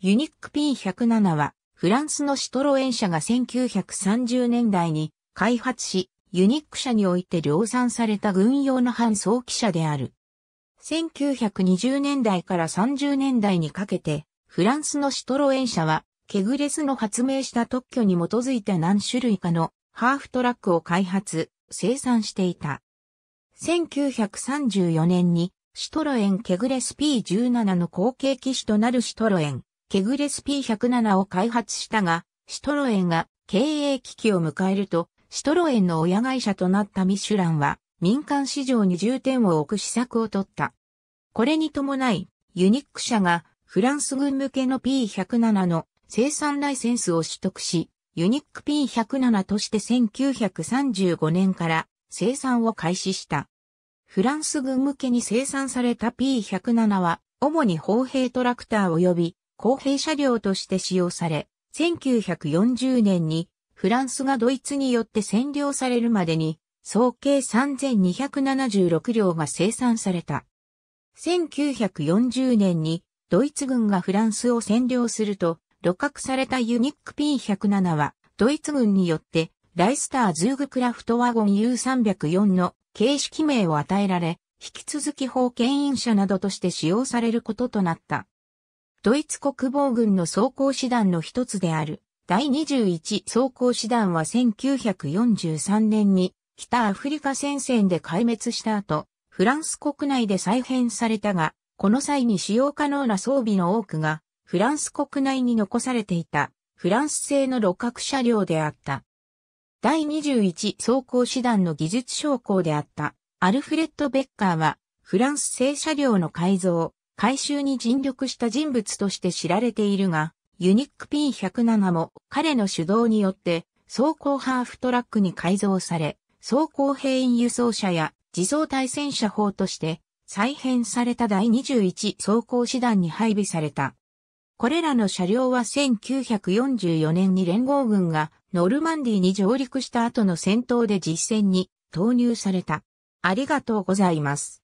ユニック P107 は、フランスのシトロエン社が1930年代に開発し、ユニック社において量産された軍用の半装機車である。1920年代から30年代にかけて、フランスのシトロエン社は、ケグレスの発明した特許に基づいて何種類かのハーフトラックを開発、生産していた。1934年に、シトロエンケグレス P17 の後継機種となるシトロエンケグレス P107 を開発したが、シトロエンが経営危機を迎えると、シトロエンの親会社となったミシュランは、民間市場に重点を置く施策を取った。これに伴い、ユニック社がフランス軍向けの P107 の生産ライセンスを取得し、ユニック P107 として1935年から生産を開始した。フランス軍向けに生産された P107 は、主に砲兵トラクター及び公平車両として使用され、1940年にフランスがドイツによって占領されるまでに、総計3276両が生産された。1940年にドイツ軍がフランスを占領すると、露獲されたユニック P107 は、ドイツ軍によってライスターズーグクラフトワゴン U304 の形式名を与えられ、引き続き封建員車などとして使用されることとなった。ドイツ国防軍の装甲師団の一つである。第21装甲師団は1943年に北アフリカ戦線で壊滅した後、フランス国内で再編されたが、この際に使用可能な装備の多くが、フランス国内に残されていた、フランス製の六角車両であった。第21装甲師団の技術将校であった、アルフレッド・ベッカーは、フランス製車両の改造、回収に尽力した人物として知られているが、ユニック P107 も彼の主導によって装甲ハーフトラックに改造され、装甲兵員輸送車や自走対戦車砲として再編された第21装甲師団に配備された。これらの車両は1944年に連合軍がノルマンディーに上陸した後の戦闘で実戦に投入された。ありがとうございます。